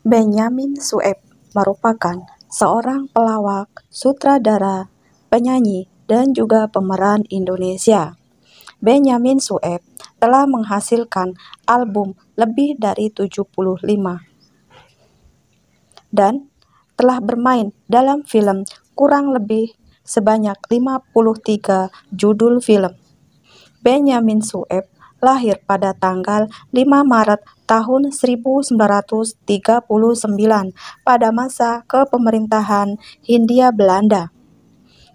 Benyamin Sueb merupakan seorang pelawak, sutradara, penyanyi, dan juga pemeran Indonesia. Benyamin Sueb telah menghasilkan album lebih dari 75 dan telah bermain dalam film kurang lebih sebanyak 53 judul film. Benyamin Sueb lahir pada tanggal 5 Maret tahun 1939 pada masa kepemerintahan Hindia Belanda.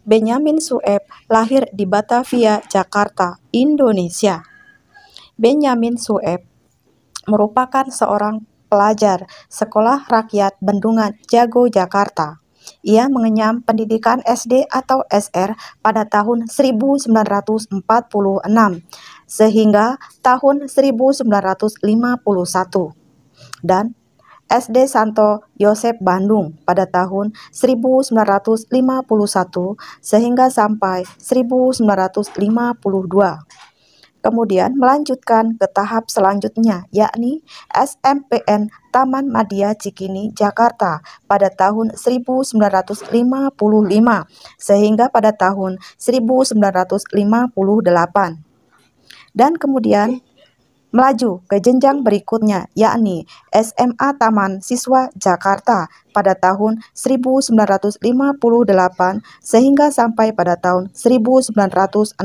Benyamin Sueb lahir di Batavia, Jakarta, Indonesia. Benyamin Sueb merupakan seorang pelajar Sekolah Rakyat Bendungan Jago Jakarta. Ia mengenyam pendidikan SD atau SR pada tahun 1946 sehingga tahun 1951 dan SD Santo Yosep Bandung pada tahun 1951 sehingga sampai 1952. Kemudian melanjutkan ke tahap selanjutnya yakni SMPN Taman Madia Cikini Jakarta pada tahun 1955 sehingga pada tahun 1958 dan kemudian melaju ke jenjang berikutnya, yakni SMA Taman Siswa Jakarta pada tahun 1958 sehingga sampai pada tahun 1961.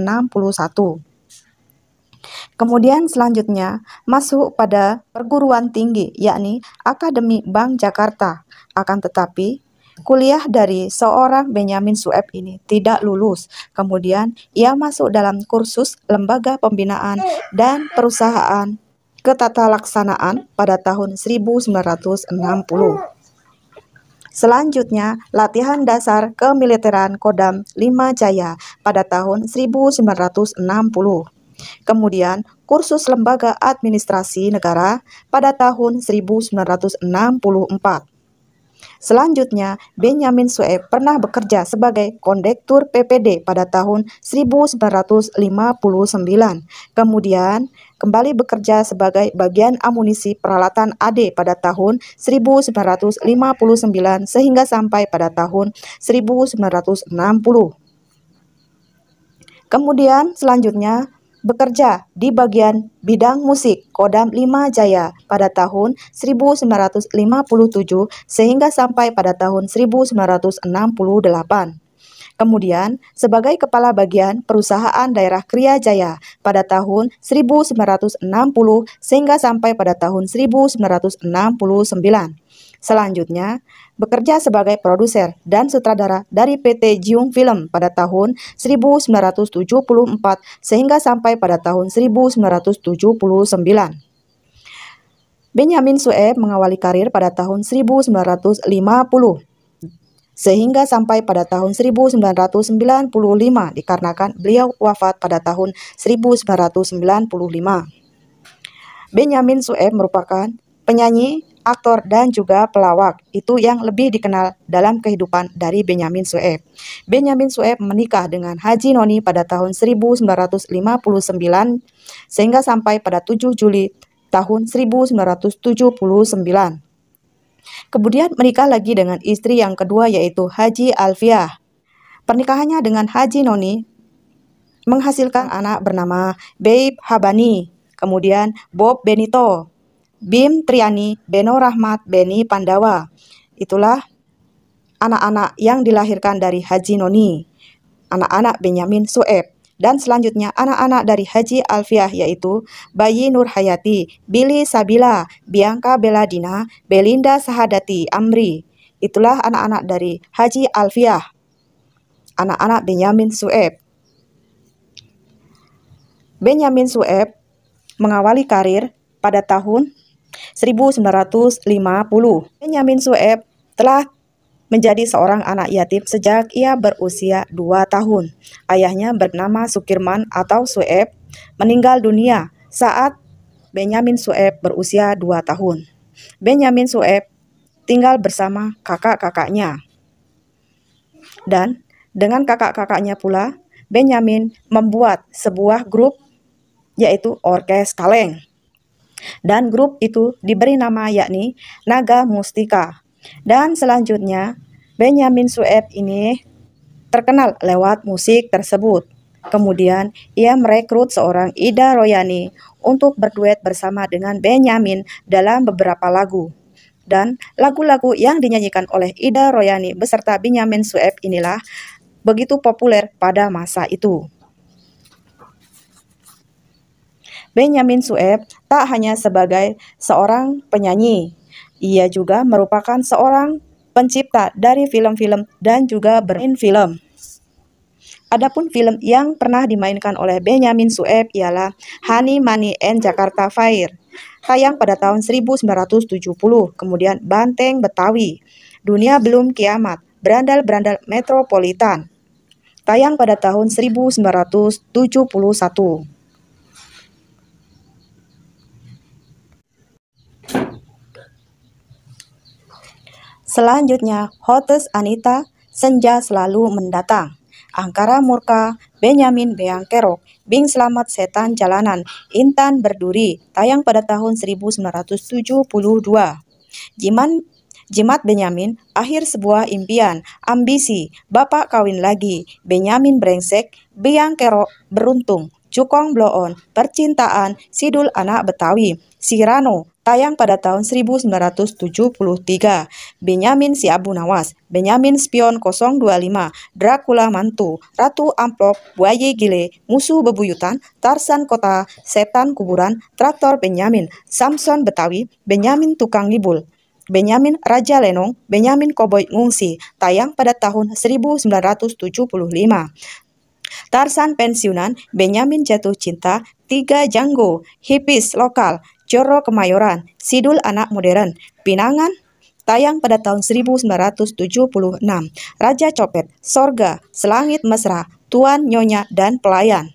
Kemudian selanjutnya masuk pada perguruan tinggi yakni Akademi Bank Jakarta. Akan tetapi Kuliah dari seorang Benyamin Sueb ini tidak lulus. Kemudian ia masuk dalam kursus lembaga pembinaan dan perusahaan laksanaan pada tahun 1960. Selanjutnya, latihan dasar kemiliteran Kodam 5 Jaya pada tahun 1960. Kemudian, kursus lembaga administrasi negara pada tahun 1964 Selanjutnya, Benyamin Sueb pernah bekerja sebagai kondektur PPD pada tahun 1959. Kemudian, kembali bekerja sebagai bagian amunisi peralatan AD pada tahun 1959 sehingga sampai pada tahun 1960. Kemudian selanjutnya bekerja di bagian bidang musik Kodam 5 Jaya pada tahun 1957 sehingga sampai pada tahun 1968. Kemudian, sebagai kepala bagian perusahaan daerah Kria Jaya pada tahun 1960 sehingga sampai pada tahun 1969. Selanjutnya, bekerja sebagai produser dan sutradara dari PT Jiung Film pada tahun 1974 sehingga sampai pada tahun 1979. Benjamin Sueb mengawali karir pada tahun 1950 sehingga sampai pada tahun 1995 dikarenakan beliau wafat pada tahun 1995. Benjamin Sueb merupakan penyanyi, aktor, dan juga pelawak. Itu yang lebih dikenal dalam kehidupan dari Benyamin Sueb. Benyamin Sueb menikah dengan Haji Noni pada tahun 1959 sehingga sampai pada 7 Juli tahun 1979. Kemudian menikah lagi dengan istri yang kedua yaitu Haji Alfiah. Pernikahannya dengan Haji Noni menghasilkan anak bernama Babe Habani, kemudian Bob Benito, Bim Triani, Beno Rahmat, Beni Pandawa. Itulah anak-anak yang dilahirkan dari Haji Noni, anak-anak Benyamin Sueb, dan selanjutnya anak-anak dari Haji Alfiah yaitu Bayi Nur Hayati, Billy Sabila, Bianca Beladina, Belinda Sahadati Amri. Itulah anak-anak dari Haji Alfiah, anak-anak Benyamin Sueb. Benyamin Sueb mengawali karir pada tahun 1950. Benyamin Sueb telah menjadi seorang anak yatim sejak ia berusia 2 tahun. Ayahnya bernama Sukirman atau Sueb meninggal dunia saat Benyamin Sueb berusia 2 tahun. Benyamin Sueb tinggal bersama kakak-kakaknya. Dan dengan kakak-kakaknya pula, Benyamin membuat sebuah grup yaitu Orkes Kaleng. Dan grup itu diberi nama yakni Naga Mustika. Dan selanjutnya, Benjamin Sueb ini terkenal lewat musik tersebut. Kemudian, ia merekrut seorang Ida Royani untuk berduet bersama dengan Benjamin dalam beberapa lagu. Dan lagu-lagu yang dinyanyikan oleh Ida Royani beserta Benjamin Sueb inilah begitu populer pada masa itu. Benjamin Sueb tak hanya sebagai seorang penyanyi, ia juga merupakan seorang pencipta dari film-film dan juga bermain film. Adapun film yang pernah dimainkan oleh Benjamin Sueb ialah Honey Money and Jakarta Fire, tayang pada tahun 1970, kemudian Banteng Betawi, Dunia Belum Kiamat, Berandal-Berandal Metropolitan, tayang pada tahun 1971. Selanjutnya, Hotes Anita, Senja selalu mendatang. Angkara Murka, Benyamin Beangkerok, Bing Selamat Setan Jalanan, Intan Berduri, tayang pada tahun 1972. Jiman Jimat Benyamin, akhir sebuah impian, ambisi, bapak kawin lagi, Benyamin brengsek, Beangkerok beruntung, Cukong Bloon, Percintaan, Sidul Anak Betawi, Sirano, tayang pada tahun 1973, Benyamin si Nawas, Benyamin Spion 025, Dracula Mantu, Ratu Amplop, Buaya Gile, Musuh Bebuyutan, Tarsan Kota, Setan Kuburan, Traktor Benyamin, Samson Betawi, Benyamin Tukang Libul. Benyamin Raja Lenong, Benyamin Koboi Ngungsi, tayang pada tahun 1975. Tarsan pensiunan, Benyamin jatuh cinta, Tiga Janggo, Hipis lokal, Joro Kemayoran, Sidul anak modern, Pinangan, tayang pada tahun 1976, Raja Copet, Sorga, Selangit Mesra, Tuan Nyonya, dan Pelayan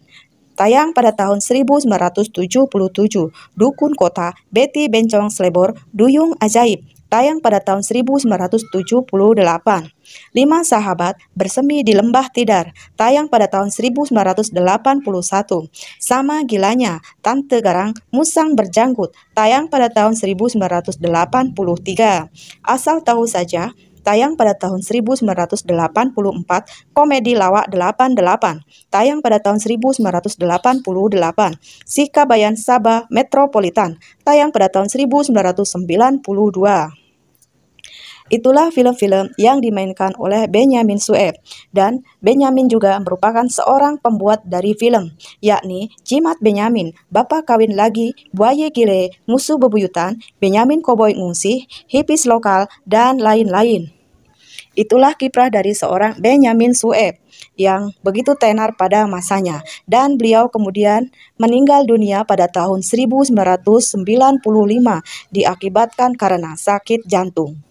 tayang pada tahun 1977, Dukun Kota, Betty Bencong Selebor, Duyung Ajaib, tayang pada tahun 1978. Lima Sahabat bersemi di Lembah Tidar, tayang pada tahun 1981. Sama Gilanya, Tante Garang, Musang Berjanggut, tayang pada tahun 1983. Asal tahu saja, tayang pada tahun 1984, komedi lawak 88, tayang pada tahun 1988, Sikabayan Sabah Metropolitan, tayang pada tahun 1992. Itulah film-film yang dimainkan oleh Benjamin Sueb dan Benjamin juga merupakan seorang pembuat dari film yakni cimat Benjamin, Bapak Kawin Lagi, Buaya Gile, Musuh Bebuyutan, Benjamin Koboi Ngungsi, Hipis Lokal, dan lain-lain. Itulah kiprah dari seorang Benjamin Sueb yang begitu tenar pada masanya dan beliau kemudian meninggal dunia pada tahun 1995 diakibatkan karena sakit jantung.